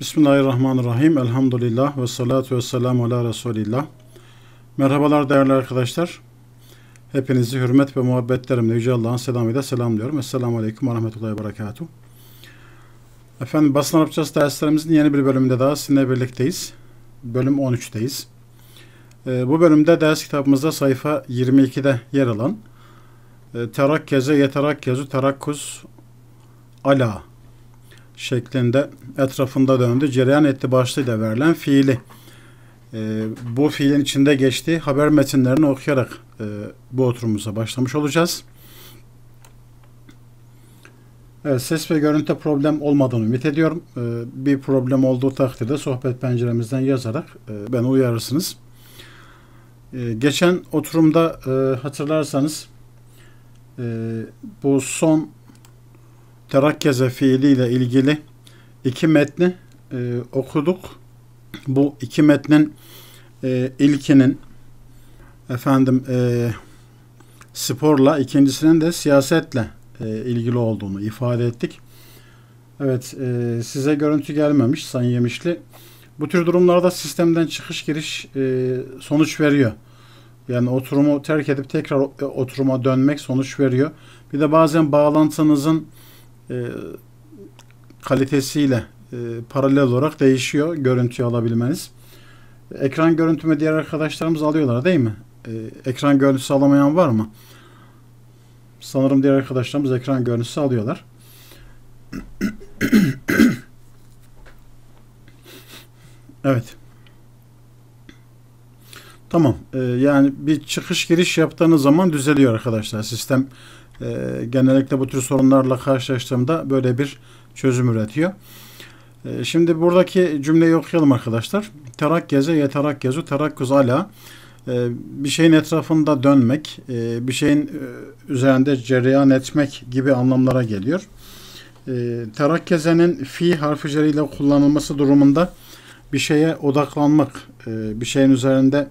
Bismillahirrahmanirrahim. Elhamdülillah ve salatu ve selamu ala Resulillah. Merhabalar değerli arkadaşlar. Hepinizi hürmet ve muhabbetlerimle Yüce Allah'ın selamıyla selamlıyorum. Esselamu Aleyküm ve Rahmetullahi Berekatuhu. Efendim basın Arapçası derslerimizin yeni bir bölümünde daha sizinle birlikteyiz. Bölüm 13'teyiz. Ee, bu bölümde ders kitabımızda sayfa 22'de yer alan e, Terakkeze yeterakkezu terakkuz ala şeklinde etrafında döndü. Cereyan etti başlığıyla verilen fiili. E, bu fiilin içinde geçtiği haber metinlerini okuyarak e, bu oturumumuza başlamış olacağız. Evet, ses ve görüntü problem olmadığını ümit ediyorum. E, bir problem olduğu takdirde sohbet penceremizden yazarak e, beni uyarırsınız. E, geçen oturumda e, hatırlarsanız e, bu son terakkeze fiiliyle ilgili iki metni e, okuduk. Bu iki metnin e, ilkinin efendim e, sporla ikincisinin de siyasetle e, ilgili olduğunu ifade ettik. Evet e, size görüntü gelmemiş Sayın Yemişli. Bu tür durumlarda sistemden çıkış giriş e, sonuç veriyor. Yani oturumu terk edip tekrar e, oturuma dönmek sonuç veriyor. Bir de bazen bağlantınızın e, kalitesiyle e, paralel olarak değişiyor görüntüyü alabilmeniz. Ekran görüntümü diğer arkadaşlarımız alıyorlar değil mi? E, ekran görüntüsü alamayan var mı? Sanırım diğer arkadaşlarımız ekran görüntüsü alıyorlar. evet. Tamam. yani bir çıkış giriş yaptığınız zaman düzeliyor arkadaşlar. Sistem e, genellikle bu tür sorunlarla karşılaştığımda böyle bir çözüm üretiyor. E, şimdi buradaki cümleyi okuyalım arkadaşlar. Terakkeze ye terakkezu terakkuz ala ee, bir şeyin etrafında dönmek, e, bir şeyin e, üzerinde cereyan etmek gibi anlamlara geliyor. Terakkezenin fi harfi ile kullanılması durumunda bir şeye odaklanmak, e, bir şeyin üzerinde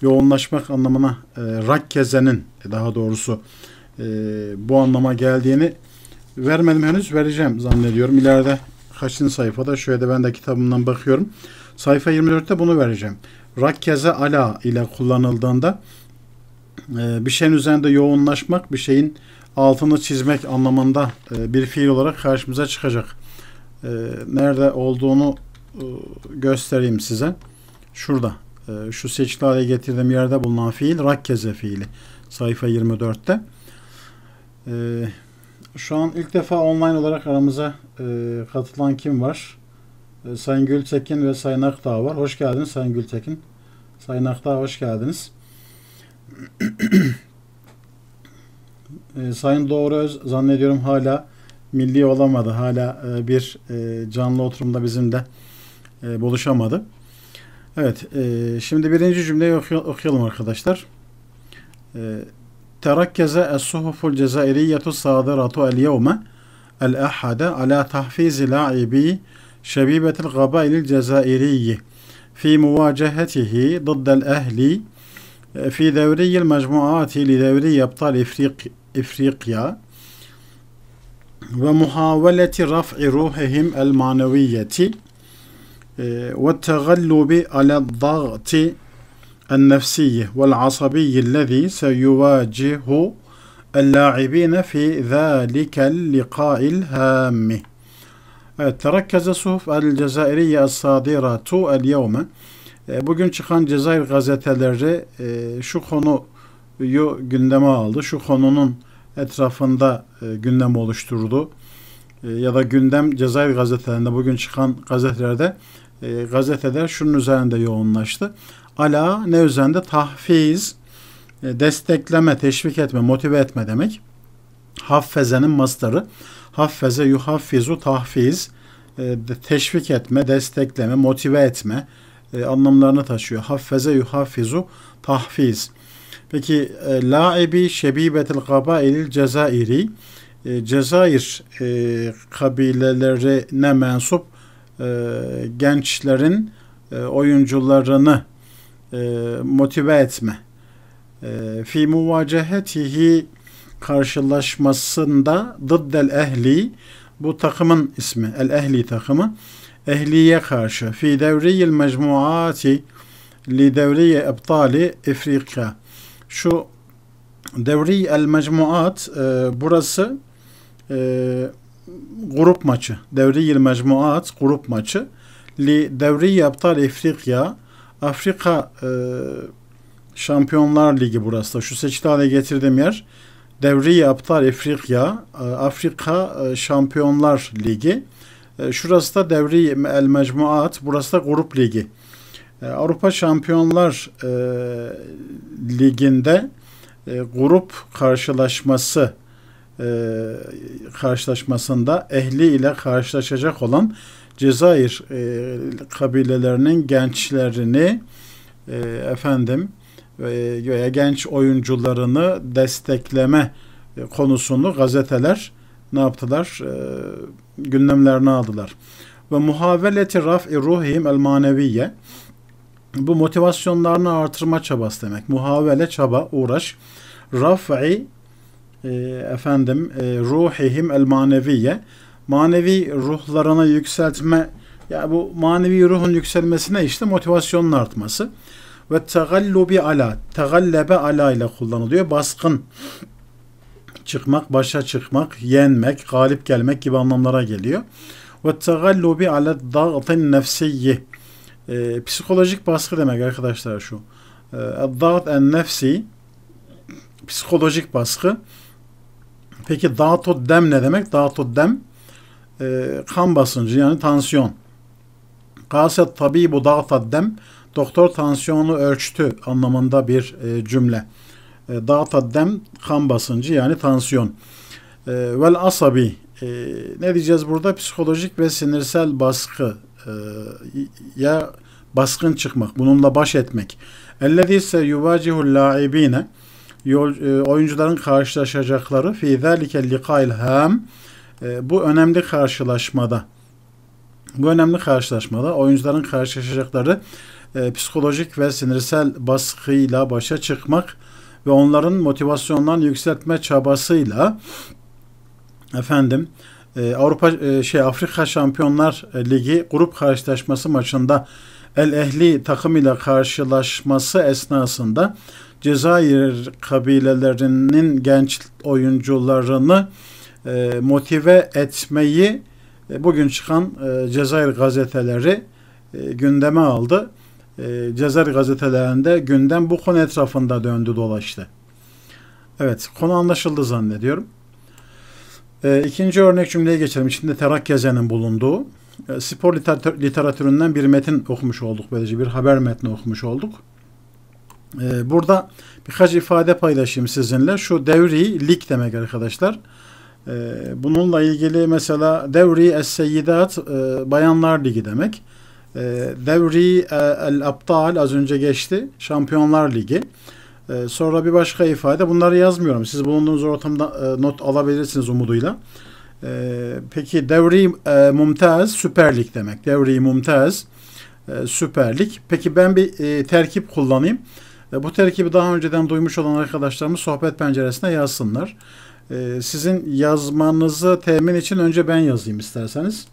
yoğunlaşmak anlamına rak rakkezenin daha doğrusu e, bu anlama geldiğini vermedim henüz vereceğim zannediyorum. İleride kaçıncı sayfada şöyle de ben de kitabımdan bakıyorum. Sayfa 24'te bunu vereceğim. Rakkeze ala ile kullanıldığında e, bir şeyin üzerinde yoğunlaşmak, bir şeyin altını çizmek anlamında e, bir fiil olarak karşımıza çıkacak. E, nerede olduğunu e, göstereyim size. Şurada. E, şu seçili hale getirdiğim yerde bulunan fiil rakkeze fiili. Sayfa 24'te. Ee, şu an ilk defa online olarak aramıza e, katılan kim var? E, Sayın Gültekin ve Sayın Akdağ var. Hoş geldiniz Sayın Gültekin. Sayın Akdağ hoş geldiniz. e, Sayın Doğru Öz zannediyorum hala milli olamadı. Hala e, bir e, canlı oturumda bizimle e, buluşamadı. Evet, e, şimdi birinci cümleyi okuyalım arkadaşlar. Evet. تركز الصحف الجزائرية الصادرة اليوم الأحد على تحفيز لاعبي شبيبة القبائل الجزائري في مواجهته ضد الأهلي في دوري المجموعات لدوري أبطال إفريقيا, إفريقيا ومحاولة رفع روحهم المعنوية آه، والتغلب على الضغط النفسي والعصبي الذي سيواجه اللاعبين في ذلك اللقاء الهام Evet, Terekkeze Suhuf El Cezayiriye Es Sadiratu Bugün çıkan Cezayir gazeteleri şu konuyu gündeme aldı. Şu konunun etrafında gündem oluşturdu. Ya da gündem Cezayir gazetelerinde bugün çıkan gazetelerde gazeteler şunun üzerinde yoğunlaştı. Ala ne üzerinde? Tahfiz, e, destekleme, teşvik etme, motive etme demek. Haffezenin mastarı. Haffeze yuhaffizu tahfiz. E, teşvik etme, destekleme, motive etme e, anlamlarını taşıyor. Haffeze yuhaffizu tahfiz. Peki laibi şebibetil kabailil cezairi. Cezayir e, kabilelerine mensup e, gençlerin e, oyuncularını e, motive etme. E, fi muvacehetihi karşılaşmasında dıddel ehli bu takımın ismi el ehli takımı ehliye karşı fi devriyil mecmuati li devriye eptali Afrika şu devri el mecmuat e, burası e, grup maçı devri el mecmuat grup maçı li devri eptal Afrika Afrika e, Şampiyonlar Ligi burası da. Şu seçili hale getirdiğim yer Devriye Aptal Afrika e, Afrika e, Şampiyonlar Ligi. E, şurası da Devriye El Mecmuat. Burası da Grup Ligi. Avrupa Şampiyonlar Ligi'nde grup karşılaşması karşılaşmasında ehli ile karşılaşacak olan Cezayir e, kabilelerinin gençlerini e, efendim e, veya genç oyuncularını destekleme e, konusunu gazeteler ne yaptılar? E, gündemlerine aldılar. Ve muhaveleti raf'i ruhihim el maneviye bu motivasyonlarını artırma çabası demek. Muhavele çaba, uğraş. Raf'i e, efendim e, ruhihim el maneviye manevi ruhlarına yükseltme ya bu manevi ruhun yükselmesine işte motivasyonun artması ve tegallubi ala tegallebe ala ile kullanılıyor. Baskın çıkmak, başa çıkmak, yenmek, galip gelmek gibi anlamlara geliyor. Ve tegallubi ala dağıtın nefsiyyi ee, psikolojik baskı demek arkadaşlar şu. E, ee, dağıt en nefsi psikolojik baskı. Peki dağıt o dem ne demek? Dağıt o dem e, kan basıncı yani tansiyon. Kaset tabibu dağta dem doktor tansiyonu ölçtü anlamında bir e, cümle. E, dağta dem kan basıncı yani tansiyon. E, vel asabi e, ne diyeceğiz burada psikolojik ve sinirsel baskı e, ya baskın çıkmak bununla baş etmek. Ellezî ise yuvacihul laibine e, oyuncuların karşılaşacakları fi zâlike likâil hâm ee, bu önemli karşılaşmada bu önemli karşılaşmada oyuncuların karşılaşacakları e, psikolojik ve sinirsel baskıyla başa çıkmak ve onların motivasyonlarını yükseltme çabasıyla efendim e, Avrupa e, şey Afrika Şampiyonlar Ligi grup karşılaşması maçında El Ehli takımıyla karşılaşması esnasında Cezayir kabilelerinin genç oyuncularını e, motive etmeyi e, bugün çıkan e, Cezayir gazeteleri gündeme aldı. Cezayir gazetelerinde gündem bu konu etrafında döndü dolaştı. Evet konu anlaşıldı zannediyorum. İkinci örnek cümleye geçelim. İçinde terak terakkezenin bulunduğu spor literatüründen bir metin okumuş olduk. Böylece bir haber metni okumuş olduk. E, burada birkaç ifade paylaşayım sizinle. Şu devri lig demek Arkadaşlar ee, bununla ilgili mesela Devri Es-Seyyidat e, Bayanlar Ligi demek. Ee, Devri e, El-Aptal az önce geçti. Şampiyonlar Ligi. Ee, sonra bir başka ifade. Bunları yazmıyorum. Siz bulunduğunuz ortamda e, not alabilirsiniz umuduyla. Peki Devri Mumtaz Süper Lig demek. Devri Mumtaz Süper Lig. Peki ben bir terkip kullanayım. Bu terkibi daha önceden duymuş olan arkadaşlarımız sohbet penceresine yazsınlar. Ee, sizin yazmanızı temin için önce ben yazayım isterseniz.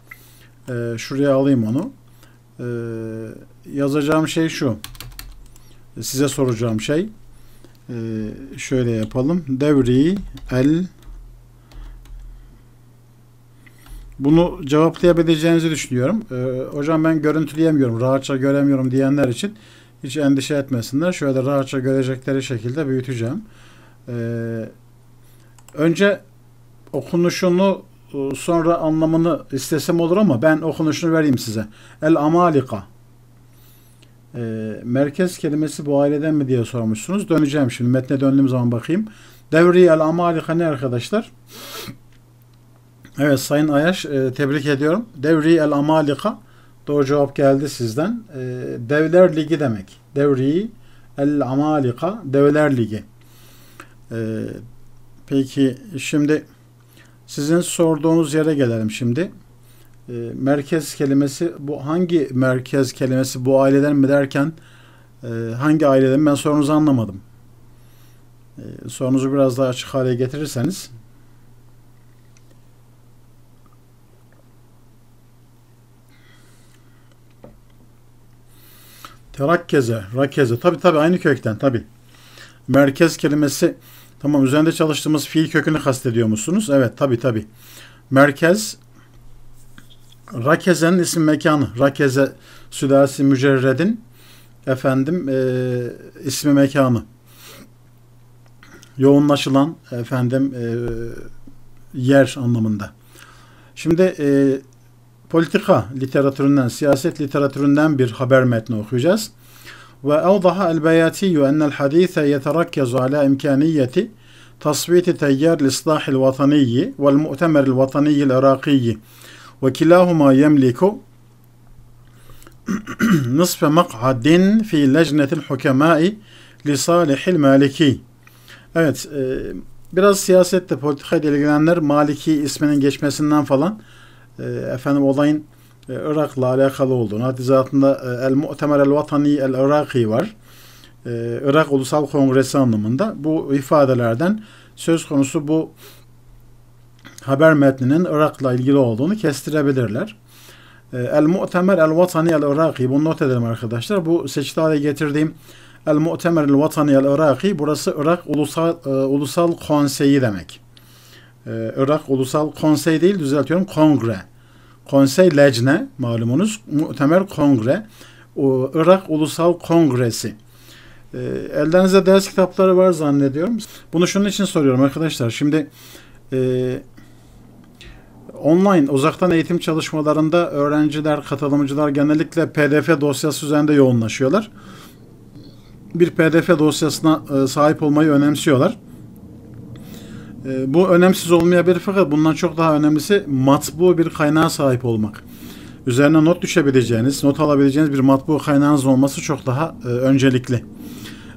Ee, şuraya alayım onu. Ee, yazacağım şey şu. Size soracağım şey. şöyle yapalım. Devri el Bunu cevaplayabileceğinizi düşünüyorum. E, hocam ben görüntüleyemiyorum, rahatça göremiyorum diyenler için hiç endişe etmesinler. Şöyle rahatça görecekleri şekilde büyüteceğim. Ee, önce okunuşunu e, sonra anlamını istesem olur ama ben okunuşunu vereyim size. El Amalika. E, merkez kelimesi bu aileden mi diye sormuşsunuz. Döneceğim şimdi. Metne döndüğüm zaman bakayım. Devri El Amalika ne arkadaşlar? Evet Sayın Ayaş e, tebrik ediyorum. Devri El Amalika doğru cevap geldi sizden. E, Devler Ligi demek. Devri El Amalika Devler Ligi. E, Peki şimdi sizin sorduğunuz yere gelelim şimdi. E, merkez kelimesi bu hangi merkez kelimesi bu aileden mi derken e, hangi aileden ben sorunuzu anlamadım. E, sorunuzu biraz daha açık hale getirirseniz. Terakkeze, Rakeze. Tabi tabi aynı kökten tabi. Merkez kelimesi Tamam üzerinde çalıştığımız fiil kökünü kastediyor musunuz? Evet tabi tabi. Merkez Rakeze'nin isim mekanı. Rakeze südasi mücerredin efendim e, ismi mekanı. Yoğunlaşılan efendim e, yer anlamında. Şimdi e, politika literatüründen, siyaset literatüründen bir haber metni okuyacağız. وأوضح البياتي أن الحديث يتركز على إمكانية تصويت تيار الإصلاح الوطني والمؤتمر الوطني العراقي وكلاهما يملك نصف مقعد في لجنة الحكماء لصالح المالكي Evet, e, biraz siyasette politikayla ilgilenenler Maliki isminin geçmesinden falan e, efendim olayın e, Irak'la alakalı olduğunu, hatta zatında e, El-Mu'temer El-Vatani El-Iraki var. E, Irak Ulusal Kongresi anlamında bu ifadelerden söz konusu bu haber metninin Irak'la ilgili olduğunu kestirebilirler. El-Mu'temer El-Vatani El-Iraki bunu not edelim arkadaşlar. Bu seçti hale getirdiğim El-Mu'temer El-Vatani El-Iraki burası Irak Ulusal, e, Ulusal Konseyi demek. Irak Ulusal Konsey değil düzeltiyorum kongre. Konsey Lecne, malumunuz muhtemel Kongre o Irak Ulusal Kongresi. E, ellerinize ders kitapları var zannediyorum. Bunu şunun için soruyorum arkadaşlar. Şimdi e, online uzaktan eğitim çalışmalarında öğrenciler, katılımcılar genellikle PDF dosyası üzerinde yoğunlaşıyorlar. Bir PDF dosyasına e, sahip olmayı önemsiyorlar. Ee, bu önemsiz olmayabilir fakat bundan çok daha önemlisi matbu bir kaynağa sahip olmak. Üzerine not düşebileceğiniz, not alabileceğiniz bir matbu kaynağınız olması çok daha e, öncelikli.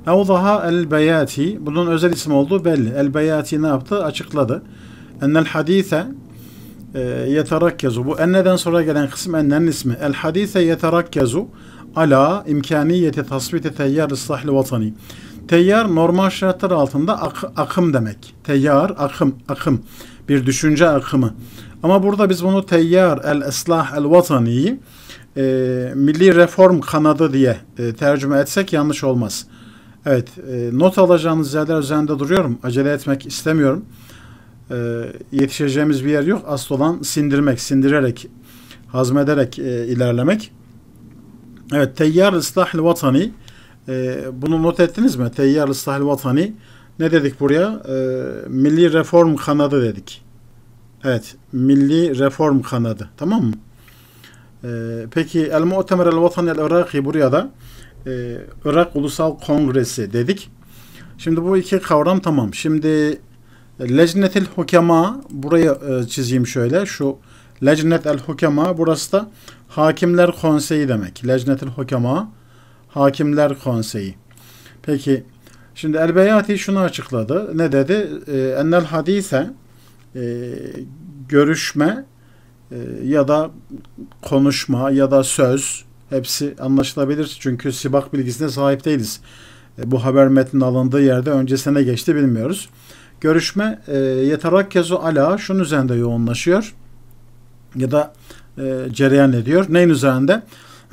Evdaha el beyati, bunun özel isim olduğu belli. El beyati ne yaptı? Açıkladı. Ennel hadise e, yeterakkezu. Bu enneden sonra gelen kısım ennenin ismi. El hadise yeterakkezu ala imkaniyeti tasviti teyyar ıslahli vatani. Teyyar normal şartlar altında ak, akım demek. Teyyar akım, akım. Bir düşünce akımı. Ama burada biz bunu teyyar el-ıslah el-vatani'yi e, milli reform kanadı diye e, tercüme etsek yanlış olmaz. Evet, e, not alacağınız yerler üzerinde duruyorum. Acele etmek istemiyorum. E, yetişeceğimiz bir yer yok. Asıl olan sindirmek, sindirerek, hazmederek e, ilerlemek. Evet, teyyar ıslah el-vatani e, bunu not ettiniz mi? Teyyar ıslahil vatani. Ne dedik buraya? E, milli reform kanadı dedik. Evet. Milli reform kanadı. Tamam mı? E, peki El Mu'temer El Vatani El Iraki buraya da e, Irak Ulusal Kongresi dedik. Şimdi bu iki kavram tamam. Şimdi Lecnetil Hukema buraya e, çizeyim şöyle. Şu Lecnet el Hukema burası da Hakimler Konseyi demek. Lecnetil Hukema Hakimler Konseyi. Peki şimdi Elbeyati şunu açıkladı. Ne dedi? Ee, ennel hadise e, görüşme e, ya da konuşma ya da söz hepsi anlaşılabilir. Çünkü sibak bilgisine sahip değiliz. E, bu haber metninin alındığı yerde öncesine geçti bilmiyoruz. Görüşme yeterakkezu ala şunun üzerinde yoğunlaşıyor ya da cereyan ediyor. Neyin üzerinde?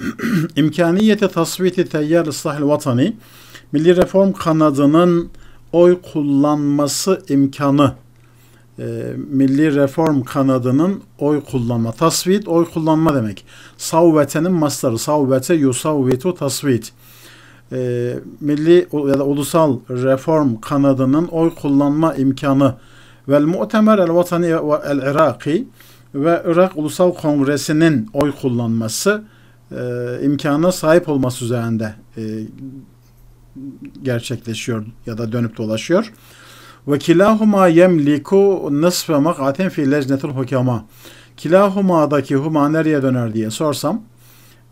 İmkaniyeti tasviti teyyar ıslahil vatani Milli Reform kanadının oy kullanması imkanı e, Milli Reform kanadının oy kullanma tasvit oy kullanma demek. Savvetenin masları savvete yusavvitu tasvit. E, milli ya da ulusal reform kanadının oy kullanma imkanı vel mu'temer el vatani ve el iraki ve Irak Ulusal Kongresi'nin oy kullanması e, imkanına sahip olması üzerinde e, gerçekleşiyor ya da dönüp dolaşıyor. Ve kilahuma yemliku nısfe makaten fi leznetul hukama. Kilahumadaki huma nereye döner diye sorsam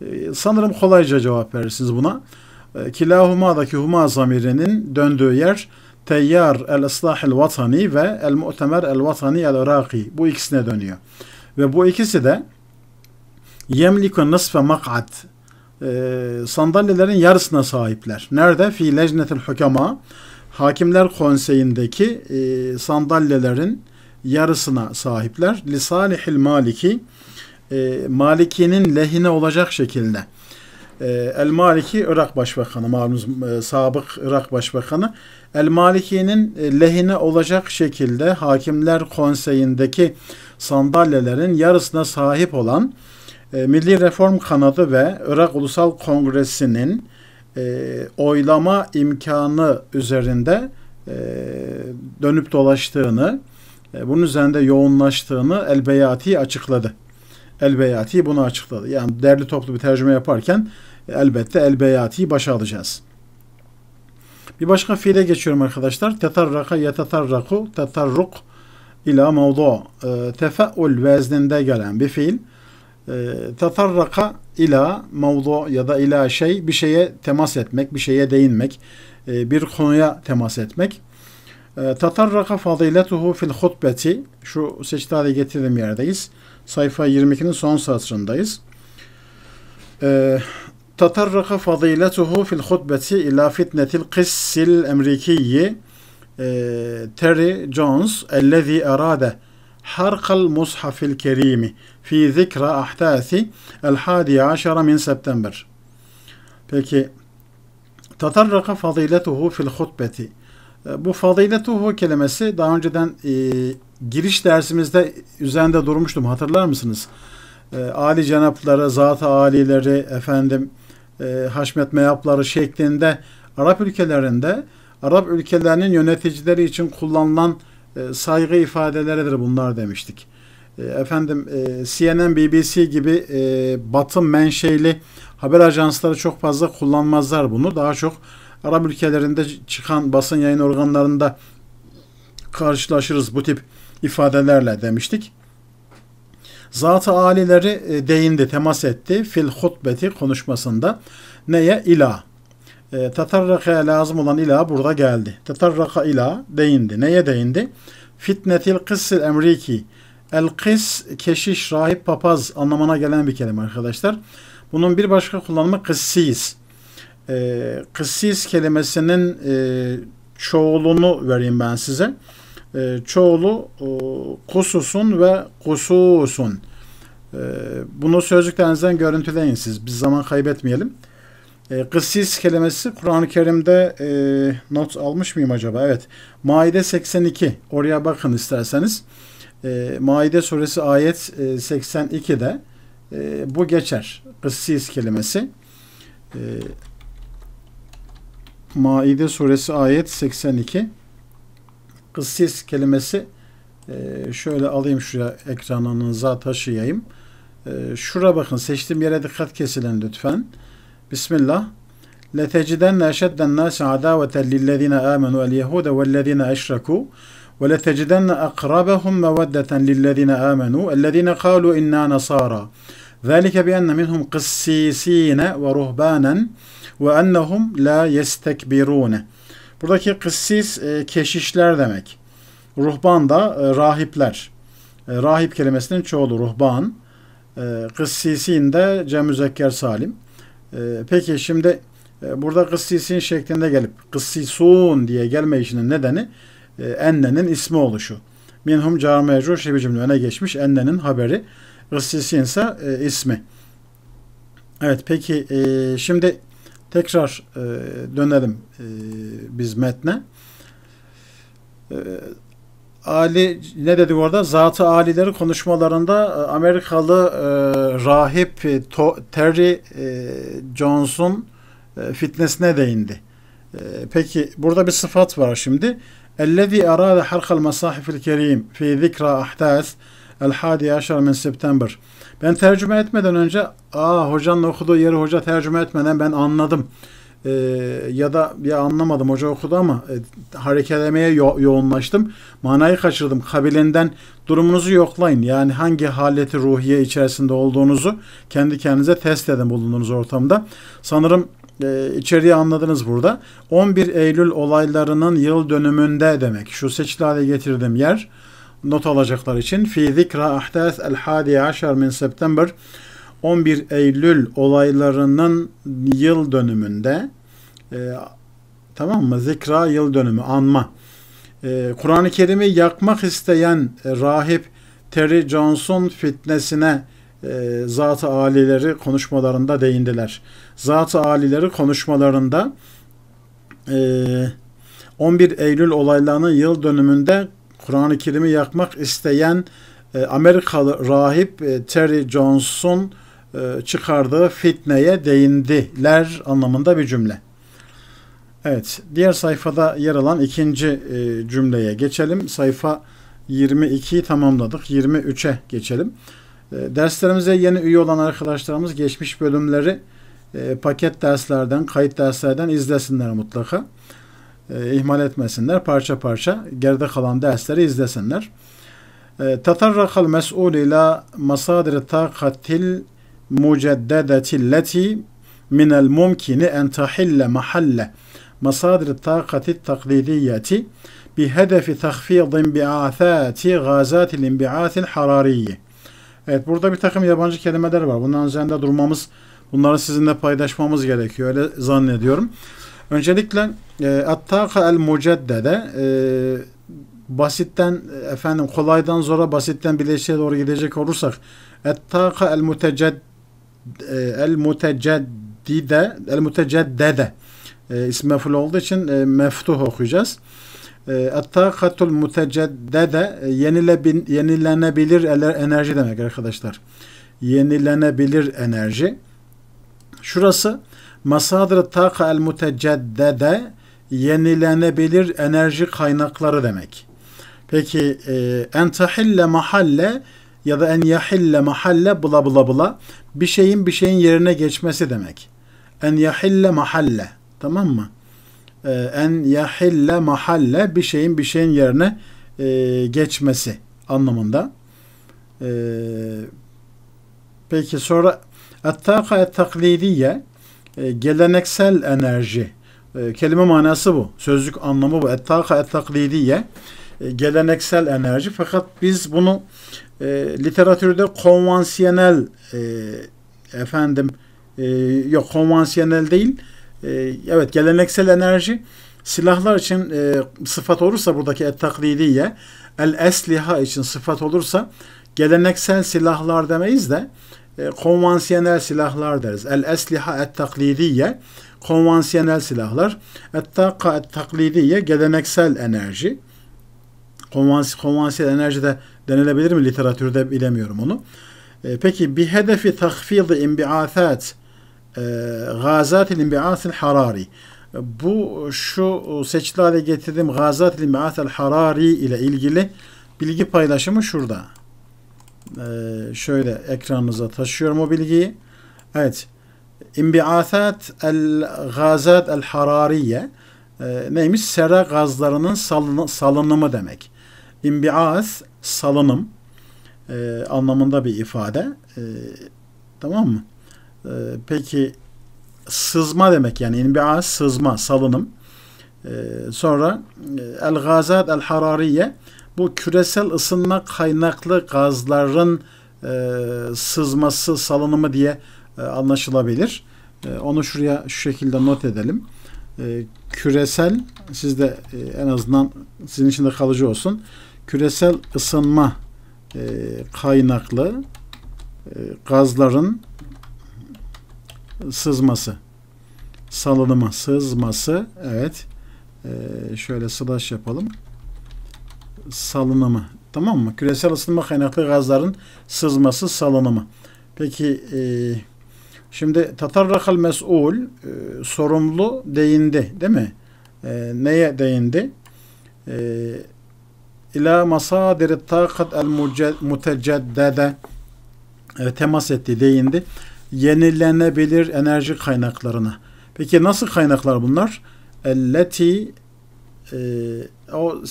e, sanırım kolayca cevap verirsiniz buna. E, kilahumadaki huma zamirinin döndüğü yer Teyyar el-Islah el-Vatani ve El-Mu'temer el-Vatani el-Iraki. Bu ikisine dönüyor. Ve bu ikisi de yemliku nısfe mak'at e, sandalyelerin yarısına sahipler. Nerede? Fi lejnetil hukama Hakimler Konseyi'ndeki e, sandalyelerin yarısına sahipler. Lisalihil maliki e, Maliki'nin lehine olacak şekilde. E, El Maliki Irak Başbakanı, malum e, sabık Irak Başbakanı. El Maliki'nin lehine olacak şekilde Hakimler Konseyi'ndeki sandalyelerin yarısına sahip olan e, Milli Reform Kanadı ve Irak Ulusal Kongresi'nin e, oylama imkanı üzerinde e, dönüp dolaştığını, bunun üzerinde yoğunlaştığını Elbeyati açıkladı. Elbeyati bunu açıkladı. Yani derli toplu bir tercüme yaparken elbette Elbeyati başa alacağız. Bir başka fiile geçiyorum arkadaşlar. Tetarraka yetetarraku tetarruk ila mevdu. Tefeul vezninde gelen bir fiil. Ee, tetarraka ila mevzu ya da ila şey bir şeye temas etmek, bir şeye değinmek, e, bir konuya temas etmek. Ee, Tatarraka faziletuhu fil hutbeti. Şu seçtade getirdiğim yerdeyiz. Sayfa 22'nin son satırındayız. Ee, Tatarraka faziletuhu fil hutbeti ila fitnetil qissil emrikiyi Terry Jones ellezî erade حرق المصحف الكريم في ذكرى أحداث الحادي عشر من سبتمبر Peki tatarraka faziletuhu fil hutbeti. E, bu faziletuhu kelimesi daha önceden e, giriş dersimizde üzerinde durmuştum hatırlar mısınız? E, Ali cenapları, zat-ı alileri, efendim e, haşmet meyapları şeklinde Arap ülkelerinde Arap ülkelerinin yöneticileri için kullanılan e, saygı ifadeleridir bunlar demiştik. E, efendim e, CNN, BBC gibi e, batı menşeli haber ajansları çok fazla kullanmazlar bunu. Daha çok Arap ülkelerinde çıkan basın yayın organlarında karşılaşırız bu tip ifadelerle demiştik. Zat-ı alileri değindi, temas etti fil hutbeti konuşmasında. Neye? İla. E, Tatarraka'ya lazım olan ilah burada geldi. Tatarraka ilah değindi. Neye değindi? Fitnetil kıssil emriki. El kıs keşiş, rahip, papaz anlamına gelen bir kelime arkadaşlar. Bunun bir başka kullanımı kıssis. E, ee, kıssis kelimesinin e, çoğulunu vereyim ben size. E, çoğulu e, kususun ve kususun. E, ee, bunu sözlüklerinizden görüntüleyin siz. Biz zaman kaybetmeyelim. E, gıssis kelimesi Kur'an-ı Kerim'de e, not almış mıyım acaba? Evet. Maide 82. Oraya bakın isterseniz. E, Maide suresi ayet e, 82'de e, bu geçer. Gıssis kelimesi. E, Maide suresi ayet 82. Gıssis kelimesi e, şöyle alayım şuraya ekranınıza taşıyayım. E, şura bakın seçtiğim yere dikkat kesilen lütfen. Lütfen Bismillah. لَتَجِدَنَّ اَشَدَّ النَّاسِ عَدَاوَةً لِلَّذ۪ينَ آمَنُوا الْيَهُودَ وَالَّذ۪ينَ أَشْرَكُوا وَلَتَجِدَنَّ أَقْرَبَهُمْ مَوَدَّةً لِلَّذ۪ينَ آمَنُوا الَّذ۪ينَ قَالُوا إِنَّا نَصَارَى ذَلِكَ بِأَنَّ مِنْهُمْ قِسِّيس۪ينَ وَرُهْبَانًا وَأَنَّهُمْ لَا يَسْتَكْبِرُونَ Buradaki kıssis e, keşişler demek. Ruhban da e, rahipler. E, rahip kelimesinin çoğulu ruhban. E, kıssisin de cem müzekker salim. Ee, peki şimdi e, burada kıssisin şeklinde gelip kıssisun diye gelme işinin nedeni e, ennenin ismi oluşu. Minhum camiyecu şebi cümle öne geçmiş ennenin haberi. Kıssisin ise e, ismi. Evet peki şimdi tekrar dönelim biz metne. Ali ne dedi orada? Zatı alileri konuşmalarında e, Amerikalı e, rahip e, to, Terry e, Johnson e, fitnesine değindi. E, peki burada bir sıfat var şimdi. Ellezî arâde harkal masâhifil kerîm fî zikra ahdâs el hâdiye aşar min september. Ben tercüme etmeden önce aa hocanın okuduğu yeri hoca tercüme etmeden ben anladım e, ya da ya anlamadım hoca okudu ama e, hareketlemeye yo- yoğunlaştım. Manayı kaçırdım. Kabilinden durumunuzu yoklayın. Yani hangi haleti ruhiye içerisinde olduğunuzu kendi kendinize test edin bulunduğunuz ortamda. Sanırım e, içeriği anladınız burada. 11 Eylül olaylarının yıl dönümünde demek. Şu seçili hale getirdiğim yer not alacaklar için. Fi zikra ahdas el hadi aşar min september 11 Eylül olaylarının yıl dönümünde e, tamam mı? Zikra yıl dönümü anma. E, Kur'an-ı Kerim'i yakmak isteyen e, rahip Terry Johnson fitnesine e, zat-ı alileri konuşmalarında değindiler. Zat-ı alileri konuşmalarında e, 11 Eylül olaylarının yıl dönümünde Kur'an-ı Kerim'i yakmak isteyen e, Amerikalı rahip e, Terry Johnson e, çıkardığı fitneye değindiler anlamında bir cümle. Evet, diğer sayfada yer alan ikinci e, cümleye geçelim. Sayfa 22'yi tamamladık. 23'e geçelim. E, derslerimize yeni üye olan arkadaşlarımız geçmiş bölümleri paket derslerden, kayıt derslerden izlesinler mutlaka. İhmal etmesinler. Parça parça geride kalan dersleri izlesinler. تطرق المسؤول إلى مصادر طاقة muceddedeti lleti minel mumkini en tahille mahalle masadir takati taklidiyeti bi hedefi tahfidin bi'athati gazatil inbi'atin harariyi. Evet burada bir takım yabancı kelimeler var. Bunların üzerinde durmamız, bunları sizinle paylaşmamız gerekiyor. Öyle zannediyorum. Öncelikle e, attaka el muceddede e, basitten efendim kolaydan zora basitten birleşiğe doğru gidecek olursak ettaka el muteced e, el muteceddide el muteceddede e, ismi meful olduğu için e, meftuh okuyacağız. E, Attakatul muteceddede e, yenilenebilir enerji demek arkadaşlar. Yenilenebilir enerji. Şurası masadır taqa el muteceddede yenilenebilir enerji kaynakları demek. Peki entahille mahalle ya da en yahille mahalle bula bula bula bir şeyin bir şeyin yerine geçmesi demek. En yahille mahalle tamam mı? Ee, en yahille mahalle bir şeyin bir şeyin yerine e, geçmesi anlamında. Ee, peki sonra attaka taklidiye e, geleneksel enerji e, kelime manası bu. Sözlük anlamı bu. Ettaka taklidiye e, geleneksel enerji. Fakat biz bunu e, literatürde konvansiyonel e, efendim e, yok konvansiyonel değil e, evet geleneksel enerji silahlar için e, sıfat olursa buradaki et taklidiye el esliha için sıfat olursa geleneksel silahlar demeyiz de e, konvansiyonel silahlar deriz. El esliha et taklidiye konvansiyonel silahlar. Et taka et taklidiye geleneksel enerji. Konvans konvansiyonel enerji de denilebilir mi literatürde bilemiyorum onu. E, peki bir hedefi takfidi imbiathat e, gazatil imbiatil harari. Bu şu seçili hale getirdiğim gazatil imbiatil harari ile ilgili bilgi paylaşımı şurada. E, şöyle ekranınıza taşıyorum o bilgiyi. Evet. İmbiathat el gazat el harariye e, neymiş? Sera gazlarının salın salınımı demek. İmbias salınım e, anlamında bir ifade. E, tamam mı? E, peki sızma demek yani inbi'a sızma, salınım. E, sonra e, el gazat el harariye bu küresel ısınma kaynaklı gazların e, sızması, salınımı diye e, anlaşılabilir. E, onu şuraya şu şekilde not edelim. E, küresel sizde e, en azından sizin için de kalıcı olsun küresel ısınma e, kaynaklı e, gazların sızması salınımı sızması evet e, şöyle slash yapalım salınımı tamam mı? Küresel ısınma kaynaklı gazların sızması salınımı. Peki e, şimdi Tatarrakal Mes'ul e, sorumlu değindi değil mi? E, neye değindi? Eee ila masadir takat el muteceddede e, temas etti, değindi. Yenilenebilir enerji kaynaklarına. Peki nasıl kaynaklar bunlar? Elleti e, o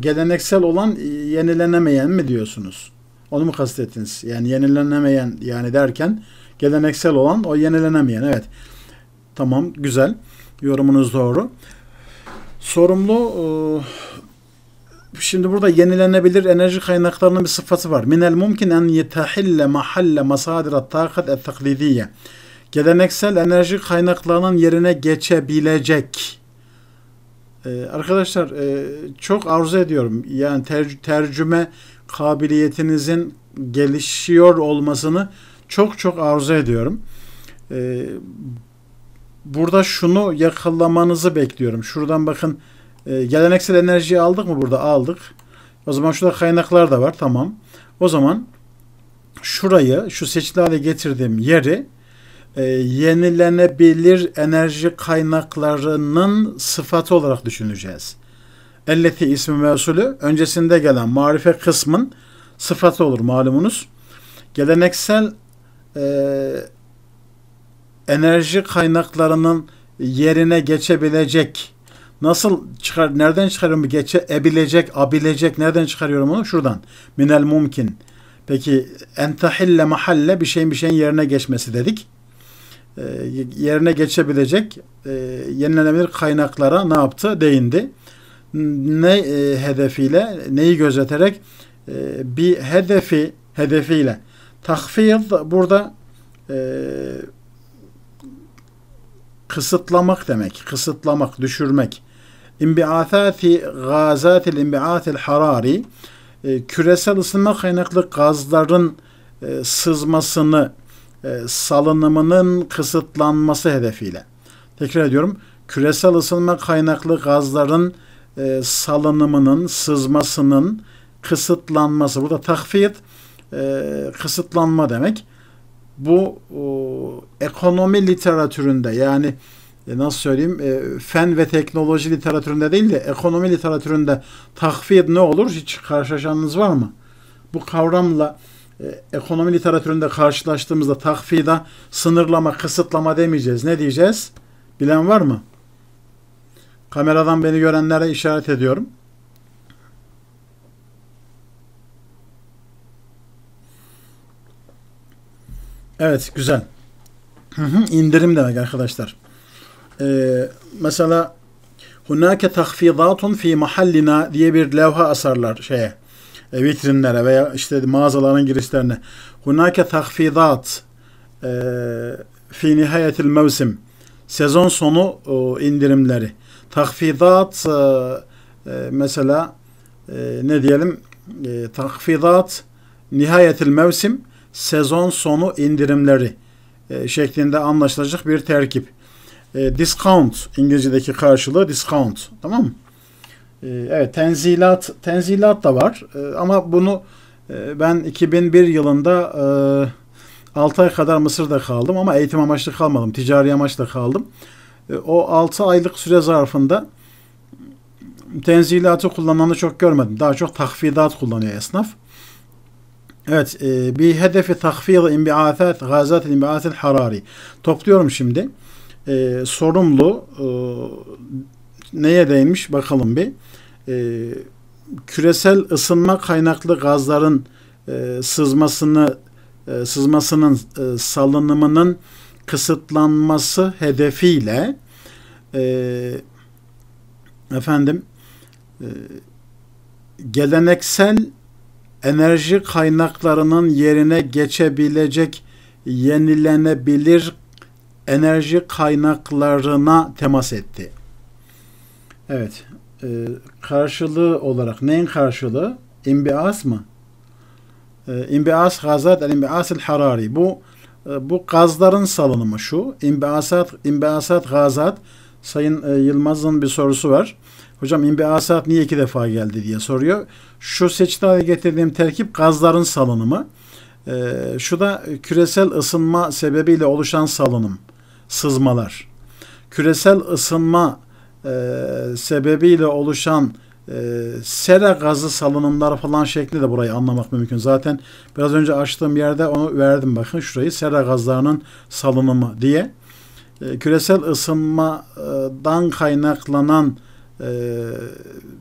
geleneksel olan e, yenilenemeyen mi diyorsunuz? Onu mu kastettiniz? Yani yenilenemeyen yani derken geleneksel olan o yenilenemeyen. Evet. Tamam güzel. Yorumunuz doğru. Sorumlu e, Şimdi burada yenilenebilir enerji kaynaklarının bir sıfatı var. Minel mumkin en yetahille mahalle masadirat takat et taklidiyye. Geleneksel enerji kaynaklarının yerine geçebilecek. Ee, arkadaşlar e, çok arzu ediyorum. Yani ter, tercüme kabiliyetinizin gelişiyor olmasını çok çok arzu ediyorum. Ee, burada şunu yakalamanızı bekliyorum. Şuradan bakın e, geleneksel enerjiyi aldık mı burada? Aldık. O zaman şurada kaynaklar da var. Tamam. O zaman şurayı, şu seçili hale getirdiğim yeri e, yenilenebilir enerji kaynaklarının sıfatı olarak düşüneceğiz. Elleti ismi mevsulü öncesinde gelen marife kısmın sıfatı olur malumunuz. Geleneksel e, enerji kaynaklarının yerine geçebilecek Nasıl çıkar, nereden çıkarıyorum? Geçe, ebilecek, abilecek, nereden çıkarıyorum onu? Şuradan. Minel mumkin. Peki entahille mahalle bir şeyin bir şeyin yerine geçmesi dedik. E, yerine geçebilecek e, yenilenebilir kaynaklara ne yaptı? Değindi. Ne e, hedefiyle, neyi gözeterek e, bir hedefi, hedefiyle takfiz burada e, kısıtlamak demek. Kısıtlamak, düşürmek. İmbi'athati gazatil imbi'atil harari e, küresel ısınma kaynaklı gazların e, sızmasını e, salınımının kısıtlanması hedefiyle. Tekrar ediyorum. Küresel ısınma kaynaklı gazların salınımının, sızmasının kısıtlanması. Burada takfiyet kısıtlanma demek. Bu ekonomi literatüründe yani e, nasıl söyleyeyim e, fen ve teknoloji literatüründe değil de ekonomi literatüründe takfir ne olur? Hiç karşılaşanınız var mı? Bu kavramla e, ekonomi literatüründe karşılaştığımızda takfida sınırlama, kısıtlama demeyeceğiz. Ne diyeceğiz? Bilen var mı? Kameradan beni görenlere işaret ediyorum. Evet, güzel. İndirim demek arkadaşlar. Ee, mesela hunake tahfidatun fi mahallina diye bir levha asarlar şeye e, vitrinlere veya işte mağazaların girişlerine. Hunake tahfidat e, fi nihayetil mevsim sezon sonu e, indirimleri. Tahfidat e, mesela e, ne diyelim e, tahfidat nihayetil mevsim sezon sonu indirimleri e, şeklinde anlaşılacak bir terkip. E, discount İngilizce'deki karşılığı discount. Tamam mı? E, evet tenzilat tenzilat da var. E, ama bunu e, ben 2001 yılında e, 6 ay kadar Mısır'da kaldım ama eğitim amaçlı kalmadım. Ticari amaçla kaldım. E, o 6 aylık süre zarfında tenzilatı kullananı çok görmedim. Daha çok takfidat kullanıyor esnaf. Evet, e, bir hedefi takfiye inbiatat, gazat inbiatat harari. Topluyorum şimdi e, sorumlu e, neye değinmiş bakalım bir. E, küresel ısınma kaynaklı gazların e, sızmasını e, sızmasının e, salınımının kısıtlanması hedefiyle e, efendim e, geleneksel enerji kaynaklarının yerine geçebilecek yenilenebilir enerji kaynaklarına temas etti. Evet. E, karşılığı olarak neyin karşılığı? İmbias mı? E, imbias gazat el imbias harari. Bu e, bu gazların salınımı şu. İmbiasat İmbiasat gazat Sayın e, Yılmaz'ın bir sorusu var. Hocam İmbiasat niye iki defa geldi diye soruyor. Şu seçti getirdiğim terkip gazların salınımı. E, şu da küresel ısınma sebebiyle oluşan salınım sızmalar, küresel ısınma e, sebebiyle oluşan e, sera gazı salınımları falan şekli de burayı anlamak mümkün. Zaten biraz önce açtığım yerde onu verdim bakın şurayı sera gazlarının salınımı diye. E, küresel ısınmadan kaynaklanan e,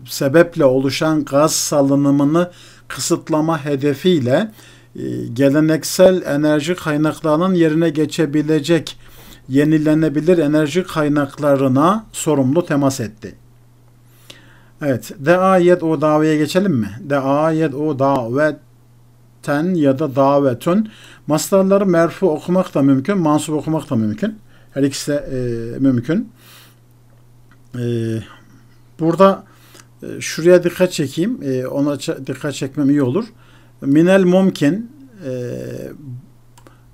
sebeple oluşan gaz salınımını kısıtlama hedefiyle e, geleneksel enerji kaynaklarının yerine geçebilecek yenilenebilir enerji kaynaklarına sorumlu temas etti. Evet, deayet o davaya geçelim mi? Deayet o daveten ya da davetün. Mastarları merfu okumak da mümkün, mansup okumak da mümkün. Her ikisi de e, mümkün. E, burada e, şuraya dikkat çekeyim. E, ona dikkat çekmem iyi olur. Minel mümkün. e,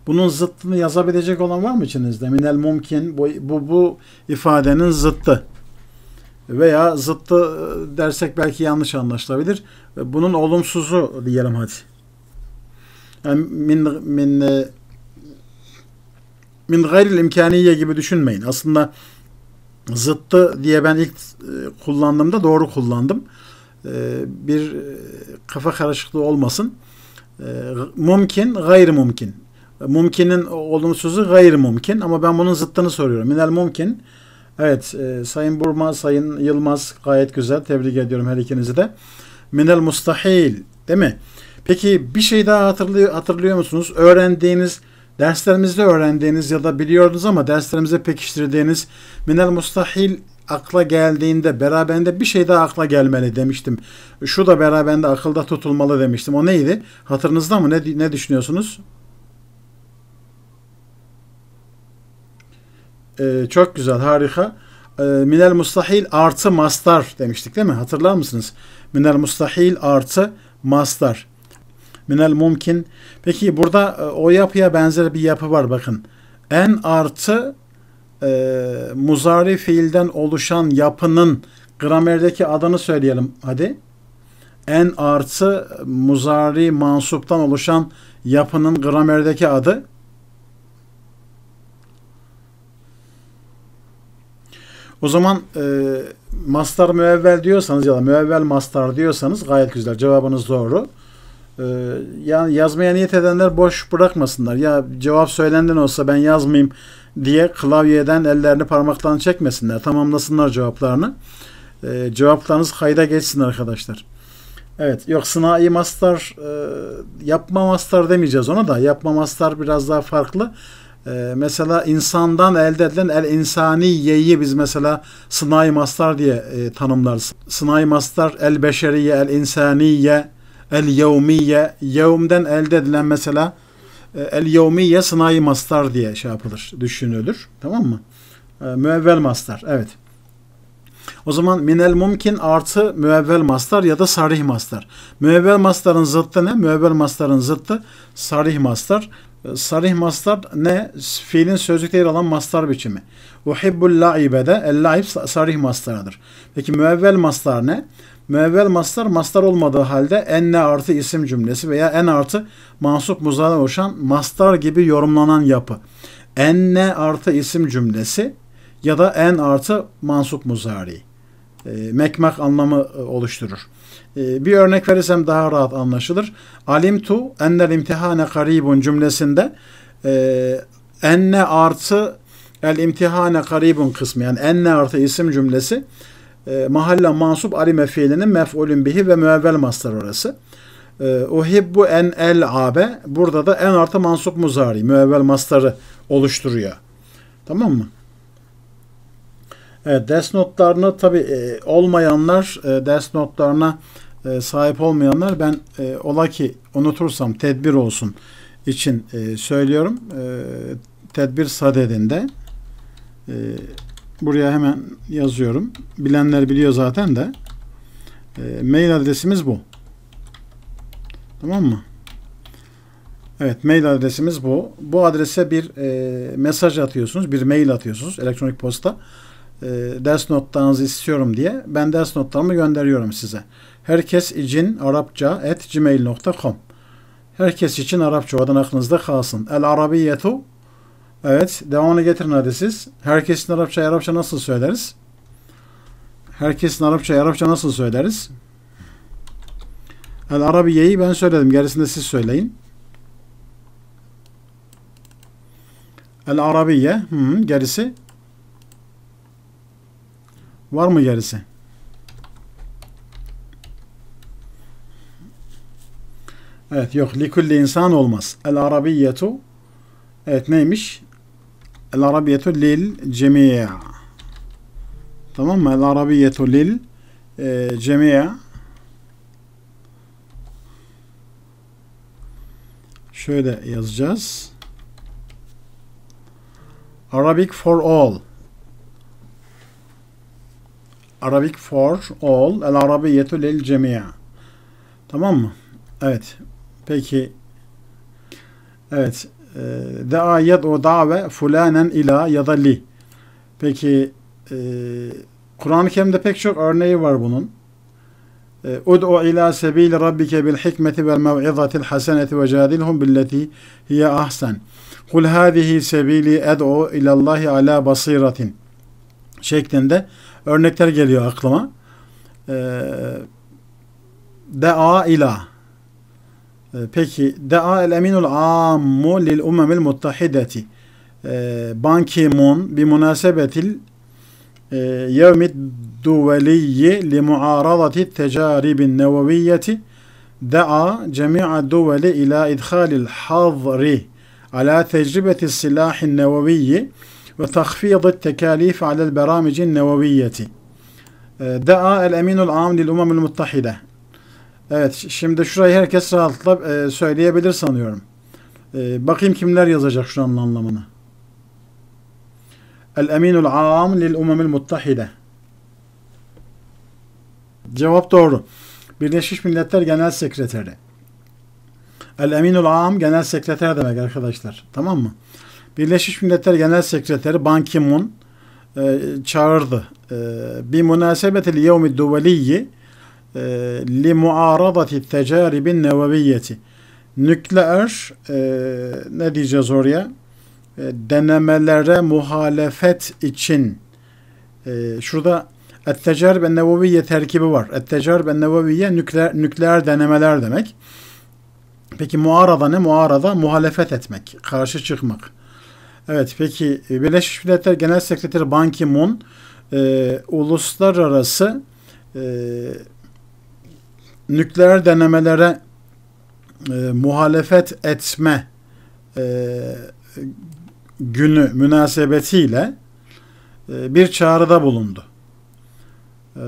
bunun zıttını yazabilecek olan var mı içinizde? Minel mumkin bu, bu, bu ifadenin zıttı. Veya zıttı e, dersek belki yanlış anlaşılabilir. E, bunun olumsuzu diyelim hadi. Yani min, min, e, min gayril imkaniye gibi düşünmeyin. Aslında zıttı diye ben ilk kullandığımda doğru kullandım. Bir kafa karışıklığı olmasın. Mümkün, gayri mumkin Mumkinin olumsuzu gayr mümkün ama ben bunun zıttını soruyorum. Minel mumkin. Evet e, Sayın Burma, Sayın Yılmaz gayet güzel. Tebrik ediyorum her ikinizi de. Minel mustahil değil mi? Peki bir şey daha hatırlıyor, hatırlıyor musunuz? Öğrendiğiniz, derslerimizde öğrendiğiniz ya da biliyordunuz ama derslerimize pekiştirdiğiniz minel mustahil akla geldiğinde beraberinde bir şey daha akla gelmeli demiştim. Şu da beraberinde akılda tutulmalı demiştim. O neydi? Hatırınızda mı? Ne, ne düşünüyorsunuz? e, çok güzel, harika. E, minel mustahil artı mastar demiştik değil mi? Hatırlar mısınız? Minel mustahil artı mastar. Minel mümkün. Peki burada e, o yapıya benzer bir yapı var bakın. En artı e, muzari fiilden oluşan yapının gramerdeki adını söyleyelim hadi. En artı muzari mansuptan oluşan yapının gramerdeki adı O zaman e, mastar müevvel diyorsanız ya da müevvel mastar diyorsanız gayet güzel. Cevabınız doğru. E, yani yazmaya niyet edenler boş bırakmasınlar. Ya cevap söylenden olsa ben yazmayayım diye klavyeden ellerini parmaklarını çekmesinler. Tamamlasınlar cevaplarını. E, cevaplarınız kayda geçsin arkadaşlar. Evet yok sınai master e, yapma master demeyeceğiz ona da yapma master biraz daha farklı. Ee, mesela insandan elde edilen el insaniyeyi biz mesela sınai mastar diye e, tanımlarız. Sınai mastar el beşeriye, el insaniye, el yevmiye. Yevmden elde edilen mesela e, el yevmiye sınai mastar diye şey yapılır, düşünülür. Tamam mı? E, müevvel mastar, evet. O zaman minel mumkin artı müevvel mastar ya da sarih mastar. Müevvel mastarın zıttı ne? Müevvel mastarın zıttı sarih mastar. Sarih mastar ne? Fiilin sözlükte yer alan mastar biçimi. Uhibbul laibe de el laib sarih mastarıdır. Peki müevvel mastar ne? Müevvel mastar mastar olmadığı halde enne artı isim cümlesi veya en artı mansup muzana oluşan mastar gibi yorumlanan yapı. Enne artı isim cümlesi ya da en artı mansup muzari. E, mekmek anlamı e, oluşturur. Ee, bir örnek verirsem daha rahat anlaşılır. Alimtu ennel imtihane karibun cümlesinde e, enne artı el imtihane karibun kısmı yani enne artı isim cümlesi e, mahalle mansup alime fiilinin mef'ulün bihi ve müevvel mastar orası. E, Uhibbu en el abe burada da en artı mansup muzari müevvel mastarı oluşturuyor. Tamam mı? Evet, ders notlarını tabi e, olmayanlar e, ders notlarına e, sahip olmayanlar ben e, ola ki unutursam tedbir olsun için e, söylüyorum. E, tedbir sadedinde e, buraya hemen yazıyorum. Bilenler biliyor zaten de. E, mail adresimiz bu. Tamam mı? Evet mail adresimiz bu. Bu adrese bir e, mesaj atıyorsunuz. Bir mail atıyorsunuz. Elektronik posta. E, ders notlarınızı istiyorum diye. Ben ders notlarımı gönderiyorum size. Herkes için Arapça et gmail.com Herkes için Arapça oradan aklınızda kalsın. El Arabiyetu Evet devamını getirin hadi siz. Herkesin Arapça Arapça nasıl söyleriz? Herkesin Arapça Arapça nasıl söyleriz? El Arabiye'yi ben söyledim. Gerisini siz söyleyin. El Arabiye. Hı, gerisi. Var mı gerisi? Evet yok. Likulli insan olmaz. El arabiyyetu Evet neymiş? El arabiyyetu lil cemiya. Tamam mı? El arabiyyetu lil e, cemiya. Şöyle yazacağız. Arabic for all. Arabic for all. El arabiyyetu lil cemiya. Tamam mı? Evet. Peki evet e, da'a yed'u da've fulanen ila ya da li. Peki e, Kur'an-ı Kerim'de pek çok örneği var bunun. E, ud'u ila sebil rabbike bil hikmeti vel mev'izatil haseneti ve cadilhum billeti hiye ahsen. Kul hâzihi sebili ed'u ilallahi ala basiratin. Şeklinde örnekler geliyor aklıma. E, Da'a ila Peki Da'a el eminul ammu lil umemil muttahideti Ban Ki-moon bi münasebetil yevmid duveliyyi li muaradati tecaribin nevaviyyeti cemi'a duveli ila جميع hazri ala tecrübeti silahin nevaviyyi ve السلاح tekalif alel beramicin nevaviyyeti البرامج el-eminul الأمين lil umamil المتحدة Evet şimdi şurayı herkes rahatlıkla e, söyleyebilir sanıyorum. E, bakayım kimler yazacak şuranın anlamını. El-Eminul Am lil Umamil Muttahide. Cevap doğru. Birleşmiş Milletler Genel Sekreteri. El-Eminul Am Genel Sekreter demek arkadaşlar. Tamam mı? Birleşmiş Milletler Genel Sekreteri Ban Ki-moon e, çağırdı. E, bir münasebetil yevmi duveliyyi e, لِمُعَارَضَةِ التَّجَارِبِ النَّوَوِيَّةِ Nükleer e, ne diyeceğiz oraya? E, denemelere muhalefet için e, şurada ettecarib en nevaviye terkibi var. Ettecarib en nevaviye nükleer, nükleer denemeler demek. Peki muarada ne? Muarada muhalefet etmek, karşı çıkmak. Evet peki e, Birleşmiş Milletler Genel Sekreteri Ban Ki-moon e, uluslararası e, nükleer denemelere e, muhalefet etme e, günü münasebetiyle e, bir çağrıda bulundu. E,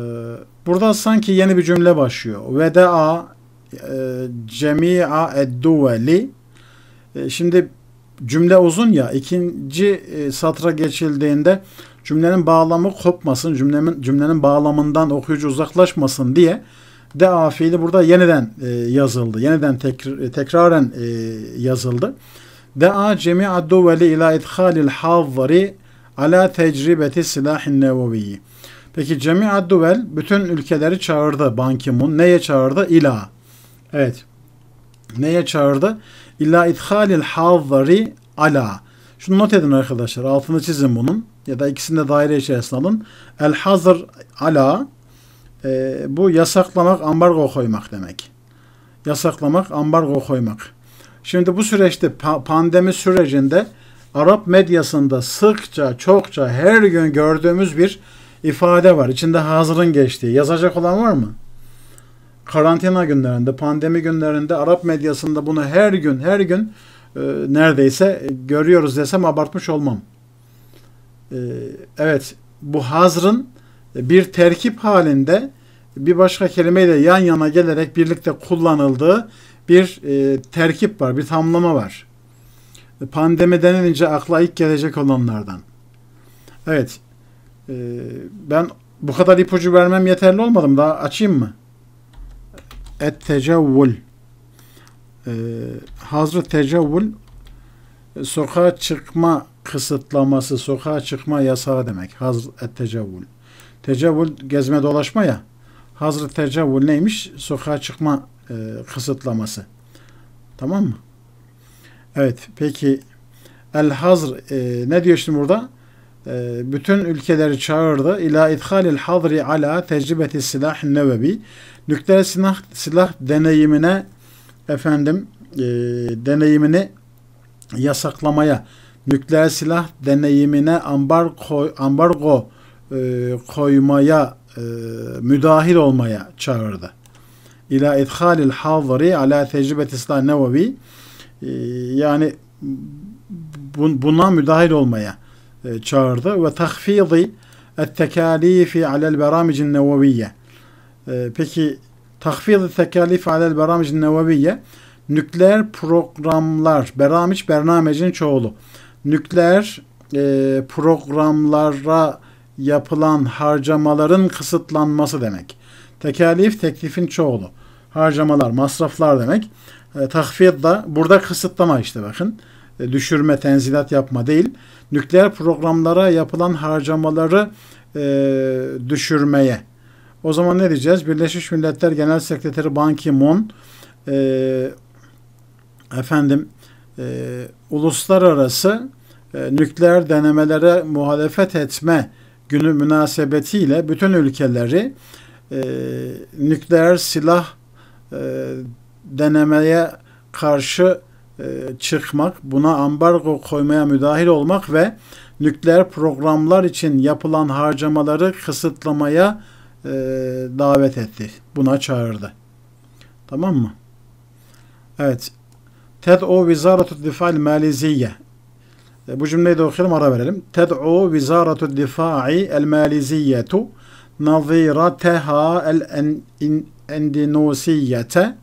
burada sanki yeni bir cümle başlıyor. Veda'a e, cemi'a edduveli e, Şimdi cümle uzun ya ikinci e, satra geçildiğinde cümlenin bağlamı kopmasın, cümlemin cümlenin bağlamından okuyucu uzaklaşmasın diye Dea fiili burada yeniden e, yazıldı. Yeniden tekr e, tekraren e, yazıldı. Dea cemi'a duveli ila idhalil havvari ala tecrübeti silahin nevoviyyi. Peki cemi'a duvel bütün ülkeleri çağırdı Ban Ki-moon. Neye çağırdı? İla. Evet. Neye çağırdı? İla idhalil havvari ala. Şunu not edin arkadaşlar. Altını çizin bunun. Ya da ikisini de daire içerisine alın. El hazır ala e, bu yasaklamak, ambargo koymak demek. Yasaklamak, ambargo koymak. Şimdi bu süreçte pandemi sürecinde Arap medyasında sıkça, çokça her gün gördüğümüz bir ifade var. İçinde hazırın geçtiği. Yazacak olan var mı? Karantina günlerinde, pandemi günlerinde Arap medyasında bunu her gün, her gün e, neredeyse e, görüyoruz desem abartmış olmam. E, evet, bu hazırın bir terkip halinde bir başka kelimeyle yan yana gelerek birlikte kullanıldığı bir e, terkip var, bir tamlama var. Pandemi denilince akla ilk gelecek olanlardan. Evet, e, ben bu kadar ipucu vermem yeterli olmadım. Daha açayım mı? Et tecavvül. E, hazrı tecavvül sokağa çıkma kısıtlaması, sokağa çıkma yasağı demek. Hazr et tecavvül. Tecavül gezme dolaşma ya. Hazreti tecavül neymiş? Sokağa çıkma e, kısıtlaması. Tamam mı? Evet. Peki el hazr e, ne diyor şimdi burada? E, bütün ülkeleri çağırdı. İlâ idhalil hazri ala tecrübeti silah nevebi. Nükleer silah, silah deneyimine efendim e, deneyimini yasaklamaya nükleer silah deneyimine ambargo, ambargo e, koymaya e, müdahil olmaya çağırdı. İla idhalil havvari ala tecrübet İslam nevevi e, yani buna müdahil olmaya e, çağırdı ve tahfidi التكاليف على البرامج nevaviye. peki tahfid tekalif alel beramicin nevaviye nükleer programlar beramiç bernamecin çoğulu nükleer e, programlara yapılan harcamaların kısıtlanması demek. Tekalif teklifin çoğulu. Harcamalar, masraflar demek. E, tahfiyat da burada kısıtlama işte bakın. E, düşürme, tenzilat yapma değil. Nükleer programlara yapılan harcamaları e, düşürmeye. O zaman ne diyeceğiz? Birleşmiş Milletler Genel Sekreteri Ban Ki-moon e, efendim e, uluslararası e, nükleer denemelere muhalefet etme günü münasebetiyle bütün ülkeleri e, nükleer silah e, denemeye karşı e, çıkmak, buna ambargo koymaya müdahil olmak ve nükleer programlar için yapılan harcamaları kısıtlamaya e, davet etti. Buna çağırdı. Tamam mı? Evet. Ted O. Vizaratu Difal Maliziye e, bu cümleyi de okuyalım ara verelim. Ted'u vizaratu difa'i el maliziyyetu nazirateha el endinusiyyete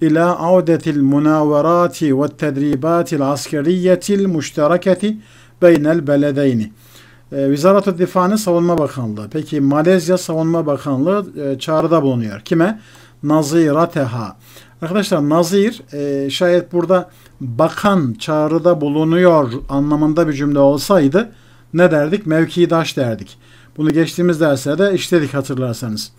ila audetil munaverati ve tedribatil askeriyetil müştereketi beynel beledeyni. E, vizarat Difa'nın Savunma Bakanlığı. Peki Malezya Savunma Bakanlığı e, çağrıda bulunuyor. Kime? Nazirateha. Arkadaşlar nazir e, şayet burada bakan çağrıda bulunuyor anlamında bir cümle olsaydı ne derdik? Mevkidaş derdik. Bunu geçtiğimiz derslerde işledik hatırlarsanız.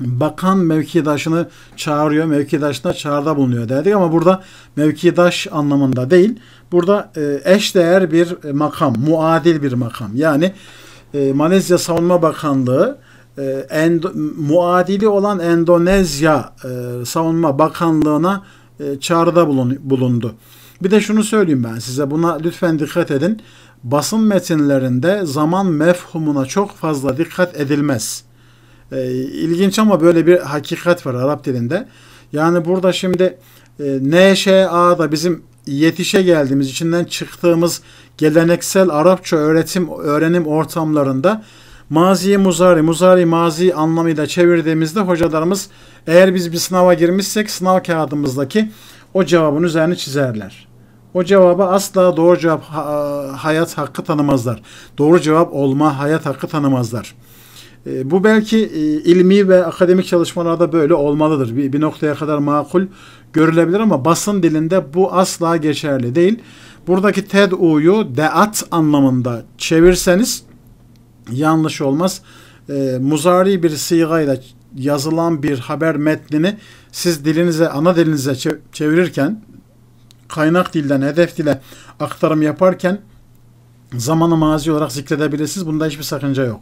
Bakan mevkidaşını çağırıyor, mevkidaşına çağrıda bulunuyor derdik ama burada mevkidaş anlamında değil. Burada e, eş değer bir makam, muadil bir makam. Yani e, Malezya Savunma Bakanlığı e, Endo, muadili olan Endonezya e, Savunma Bakanlığı'na e, çağrıda bulundu. Bir de şunu söyleyeyim ben size buna lütfen dikkat edin. Basın metinlerinde zaman mefhumuna çok fazla dikkat edilmez. E, ilginç ama böyle bir hakikat var Arap dilinde. Yani burada şimdi e, NŞA da bizim yetişe geldiğimiz, içinden çıktığımız geleneksel Arapça öğretim öğrenim ortamlarında maziyi muzari, muzari mazi anlamıyla çevirdiğimizde hocalarımız eğer biz bir sınava girmişsek sınav kağıdımızdaki o cevabın üzerine çizerler. O cevaba asla doğru cevap e, hayat hakkı tanımazlar. Doğru cevap olma hayat hakkı tanımazlar. E, bu belki e, ilmi ve akademik çalışmalarda böyle olmalıdır. Bir, bir noktaya kadar makul görülebilir ama basın dilinde bu asla geçerli değil. Buradaki TED uyu deat anlamında çevirseniz yanlış olmaz. E, muzari bir sigayla yazılan bir haber metnini siz dilinize, ana dilinize çevirirken, kaynak dilden hedef dile aktarım yaparken zamanı mazi olarak zikredebilirsiniz. Bunda hiçbir sakınca yok.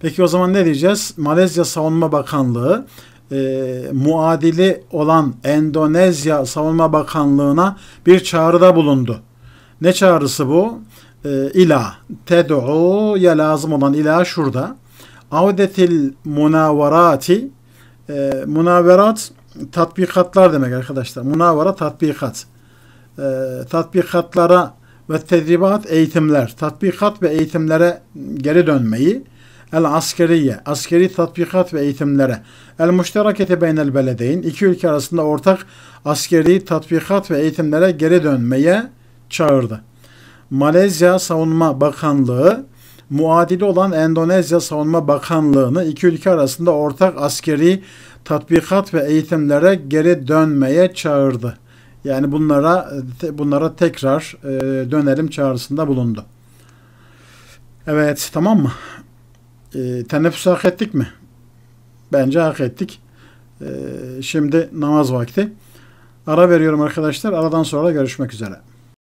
Peki o zaman ne diyeceğiz? Malezya Savunma Bakanlığı e, muadili olan Endonezya Savunma Bakanlığı'na bir çağrıda bulundu. Ne çağrısı bu? E, ilah. ya lazım olan ilah şurada. Avdetil munavarati e, munaverat tatbikatlar demek arkadaşlar. Munavara tatbikat. E, tatbikatlara ve tedribat eğitimler. Tatbikat ve eğitimlere geri dönmeyi. El askeriye, askeri tatbikat ve eğitimlere. El müşteraketi beynel beledeyn, iki ülke arasında ortak askeri tatbikat ve eğitimlere geri dönmeye çağırdı. Malezya Savunma Bakanlığı muadili olan Endonezya Savunma Bakanlığı'nı iki ülke arasında ortak askeri tatbikat ve eğitimlere geri dönmeye çağırdı. Yani bunlara bunlara tekrar e, dönelim çağrısında bulundu. Evet tamam mı? E, teneffüs hak ettik mi? Bence hak ettik. E, şimdi namaz vakti. Ara veriyorum arkadaşlar. Aradan sonra görüşmek üzere.